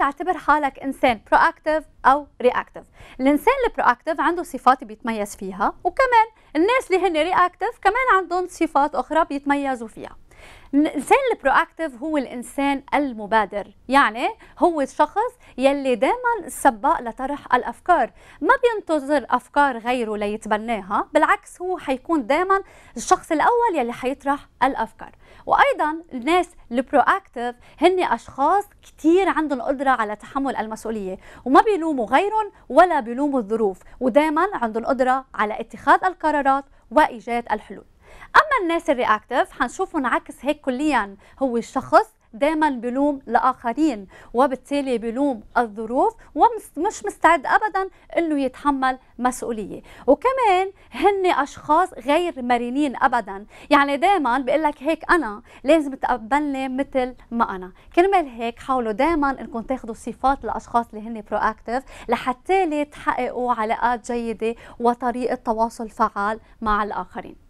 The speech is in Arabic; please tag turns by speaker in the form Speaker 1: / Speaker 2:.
Speaker 1: تعتبر حالك انسان proactive او reactive الانسان البروactive عنده صفات بيتميز فيها وكمان الناس اللي هن reactive كمان عندهم صفات اخرى بيتميزوا فيها الانسان البرو اكتف هو الانسان المبادر يعني هو الشخص يلي دائما سباق لطرح الافكار ما بينتظر افكار غيره ليتبناها بالعكس هو حيكون دائما الشخص الاول يلي حيطرح الافكار وايضا الناس البرو اكتف هن اشخاص كثير عندهم قدره على تحمل المسؤوليه وما بيلوموا غيرهم ولا بيلوموا الظروف ودائما عندهم قدره على اتخاذ القرارات وايجاد الحلول اما الناس الرياكتيف حنشوفه انعكس هيك كليا هو الشخص دائما بلوم لاخرين وبالتالي بلوم الظروف ومش مستعد ابدا انه يتحمل مسؤوليه وكمان هن اشخاص غير مرنين ابدا يعني دائما بقول لك هيك انا لازم تقبلني مثل ما انا كرمال هيك حاولوا دائما انكم تاخذوا صفات الاشخاص اللي هن برو اكتف لحتى تحققوا علاقات جيده وطريقه تواصل فعال مع الاخرين